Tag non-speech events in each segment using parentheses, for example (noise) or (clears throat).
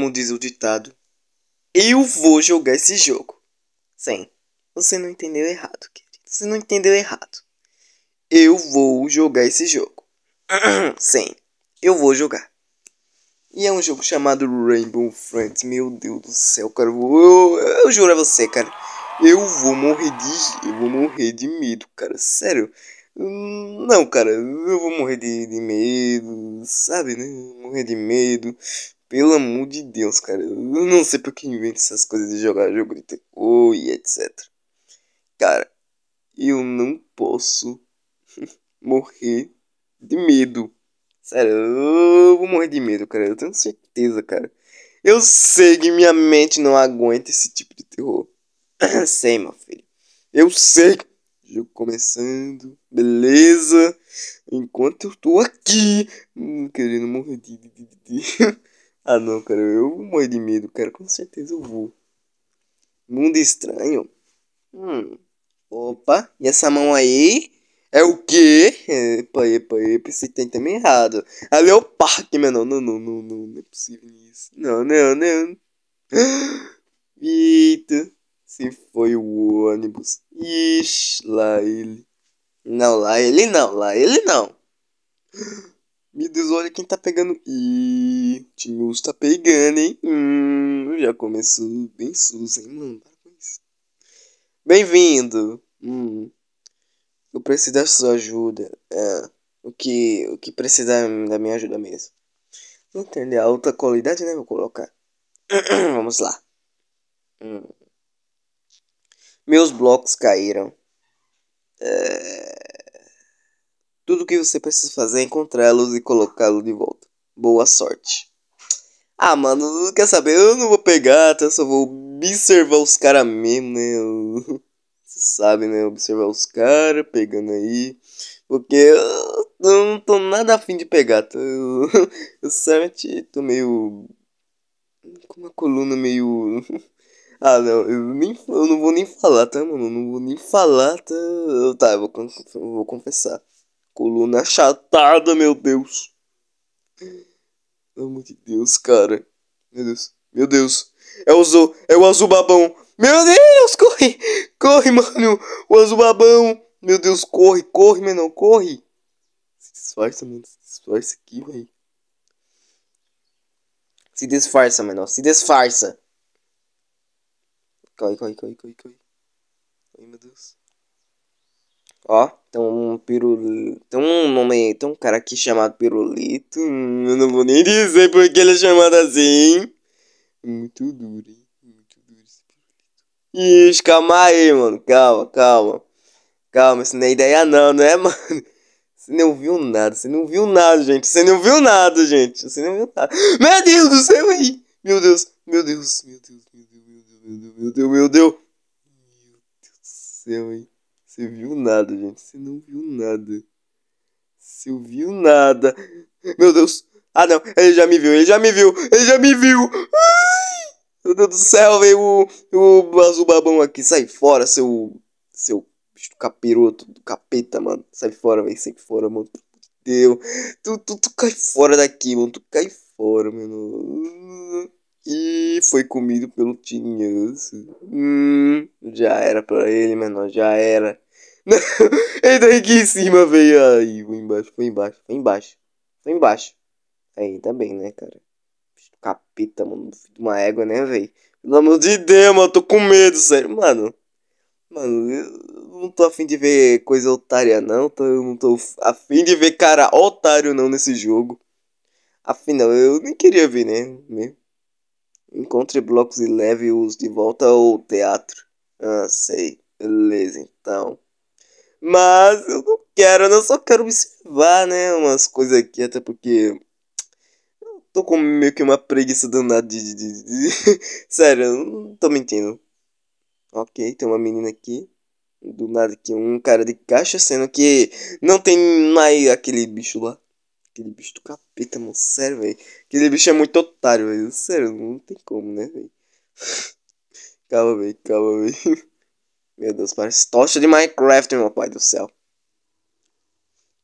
como diz o ditado, eu vou jogar esse jogo. Sim, você não entendeu errado, querido. Você não entendeu errado. Eu vou jogar esse jogo. (clears throat) Sim, eu vou jogar. E é um jogo chamado Rainbow Friends. Meu Deus do céu, cara. Eu, eu juro a você, cara. Eu vou morrer de. Eu vou morrer de medo, cara. Sério. Não, cara, eu vou morrer de, de medo, sabe, né? Morrer de medo. Pelo amor de Deus, cara. Eu não sei porque quem inventa essas coisas de jogar jogo de terror e etc. Cara, eu não posso (laughs) morrer de medo. Sério, eu vou morrer de medo, cara. Eu tenho certeza, cara. Eu sei que minha mente não aguenta esse tipo de terror. (clears throat) sei, meu filho. Eu sei Jogo começando, beleza? Enquanto eu tô aqui, hum, querendo morrer de. de, de, de. (laughs) Ah não, cara, eu morro de medo, cara, com certeza eu vou. Mundo estranho. Hum. Opa, e essa mão aí? É o quê? É, epa, epa, epa, esse tem também tá errado. Ali é o parque, meu não, não, não, não, não, não é possível isso. Não, não, não. (gasps) Eita, se foi o ônibus. Ixi, lá ele. Não, lá ele não, lá ele não. Me diz, olha quem tá pegando. Ih, o Tinhoso tá pegando, hein? Hum, já começou bem sus, hein, mano? Bem-vindo! Hum. Eu preciso da sua ajuda. É, o que, o que precisa da minha ajuda mesmo. Entender a alta qualidade, né? Vou colocar. (clears throat) Vamos lá. Hum. Meus blocos caíram. É... Tudo o que você precisa fazer é encontrá-los e colocá-los de volta. Boa sorte. Ah, mano, quer saber? Eu não vou pegar, tá? eu só vou observar os caras mesmo, né? (laughs) Você sabe, né? Observar os caras pegando aí. Porque eu não tô nada afim de pegar. tá? eu, (laughs) eu sinceramente tô meio. com uma coluna meio. (laughs) Ah, não, eu, nem, eu não vou nem falar, tá, mano? Eu não vou nem falar, tá? Tá, eu vou, eu vou confessar. Coluna achatada, meu Deus. Pelo amor de Deus, cara. Meu Deus. Meu Deus. É o, azul, é o azul babão. Meu Deus, corre. Corre, mano. O azul babão. Meu Deus, corre, corre, menor. corre. Se disfarça, mano. Se disfarça aqui, velho. Se disfarça, menor. Se disfarça. Corre, corre, corre, corre, corre. Ai, meu Deus. Ó, tem um pirulito. Tem um nome. Tem um cara aqui chamado Pirulito. Eu não vou nem dizer porque ele é chamado assim. Muito duro, hein? Muito duro esse pirulito. Ixi, calma aí, mano. Calma, calma. Calma, isso não é ideia não, né, (laughs) mano? Você não viu nada, você não viu nada, gente. Você não viu nada, gente. Você não viu nada. Meu Deus do céu aí! Meu Deus, meu Deus, meu Deus, meu Deus, meu Deus, meu Deus, meu Deus. Meu Deus. Você viu nada, gente. Você não viu nada. Você viu nada. Meu Deus. Ah, não. Ele já me viu. Ele já me viu. Ele já me viu. Ai, meu Deus do céu, veio o, o azul babão aqui. Sai fora, seu. Seu bicho capiroto capeta, mano. Sai fora, velho. Sai fora, mano. Deus. Tu, tu, tu cai fora daqui, mano. Tu cai fora, mano. E foi comido pelo tinhoso. Hum, já era pra ele, mano. Já era daí tá aqui em cima, veio. aí, foi embaixo, foi embaixo, foi embaixo. Foi embaixo. Aí, tá bem, né, cara? Capeta, mano, uma égua, né, velho? Pelo amor de Deus, mano, tô com medo, sério, mano. Mano, eu não tô afim de ver coisa otária, não. Tô, eu não tô afim de ver cara otário, não, nesse jogo. Afinal, eu nem queria ver, né? Mesmo. Encontre blocos e leve-os de volta ao teatro. Ah, sei. Beleza, então. Mas eu não quero, né? eu só quero observar, né? Umas coisas aqui, até porque. Eu tô com meio que uma preguiça danada de. de, de, de... (laughs) Sério, eu não tô mentindo. Ok, tem uma menina aqui. Do nada aqui, um cara de caixa, sendo que não tem mais aquele bicho lá. Aquele bicho do capeta, mano. Sério, velho. Aquele bicho é muito otário, velho. Sério, não tem como, né, velho? (laughs) Calma, velho, calma, velho. (laughs) Meu Deus, parece tocha de Minecraft, meu pai do céu.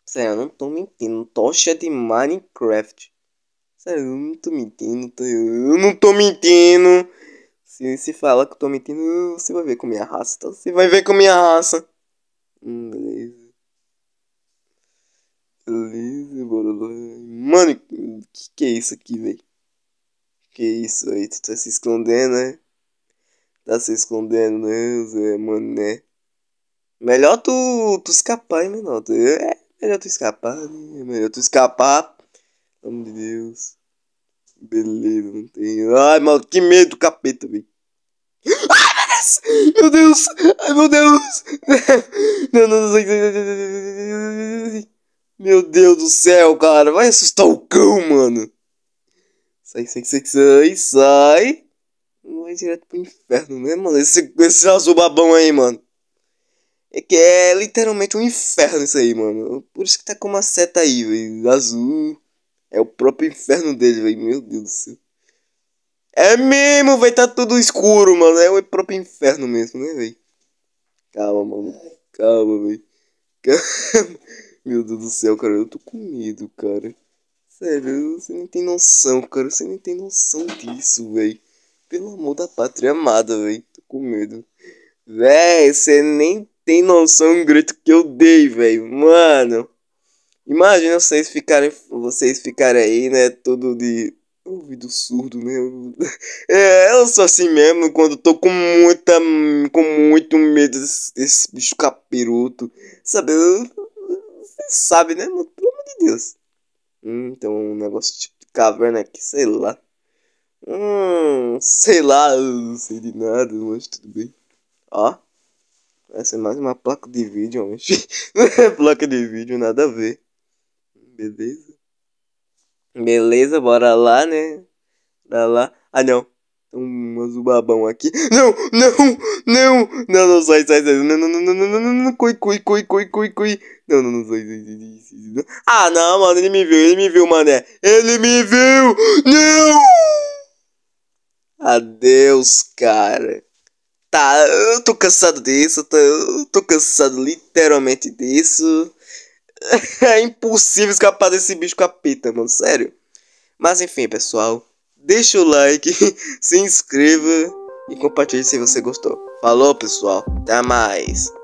Sério, eu não tô mentindo. Tocha de Minecraft. Sério, eu não tô mentindo. Tô... Eu não tô mentindo. Se, se fala que eu tô mentindo, você vai ver com minha raça. Então você vai ver com minha raça. Hum, beleza. Beleza, bora lá. Mano, que que é isso aqui, velho? Que é isso aí? Tu tá se escondendo, né? Tá se escondendo, né, Zé né Melhor tu, tu escapar, hein, menor? É melhor tu escapar, né? É melhor tu escapar. Pelo amor de Deus. Beleza, não tem. Ai, mano, que medo, capeta, velho. Meu Deus! Ai, meu Deus! Não, não, não, Meu Deus do céu, cara! Vai assustar o cão, mano! Sai, sai, sai, sai, sai! vai direto pro inferno, né, mano? Esse, esse azul babão aí, mano. É que é literalmente um inferno isso aí, mano. Por isso que tá com uma seta aí, velho. Azul. É o próprio inferno dele, velho. Meu Deus do céu. É mesmo, velho. Tá tudo escuro, mano. É o próprio inferno mesmo, né, velho? Calma, mano. Calma, velho. (laughs) Meu Deus do céu, cara. Eu tô com medo, cara. Sério, você não tem noção, cara. Você não tem noção disso, velho. Pelo amor da pátria amada, velho. Tô com medo. Véi, você nem tem noção do grito que eu dei, velho. Mano. Imagina vocês ficarem, vocês ficarem aí, né? Todo de ouvido surdo né? (laughs) É, eu sou assim mesmo quando tô com muita, com muito medo desse, desse bicho capiroto. Sabe, você sabe, né, Pelo amor de Deus. Hum, então um negócio tipo de caverna aqui, sei lá. Hum, sei lá, não sei de nada, mas tudo bem. Ó, essa é mais uma placa de vídeo, mas não é placa de vídeo, nada a ver. Beleza? Beleza, bora lá, né? Bora lá. Ah, não. Tem um azubabão aqui. Não, não, não. Não, não, sai, sai, sai. Não, não, não, não, não, não, não, não. Cui, cui, cui, cui, cui, cui. Não, não, não, não sai, sai, sai, sai. Ah, não, mano, ele me viu, ele me viu, mané. Ele me viu. Não! Adeus, cara. Tá, eu tô cansado disso, tô, eu tô cansado literalmente disso. (laughs) É impossível escapar desse bicho capita, mano, sério. Mas enfim, pessoal, deixa o like, (laughs) se inscreva e compartilhe se você gostou. Falou, pessoal, até mais.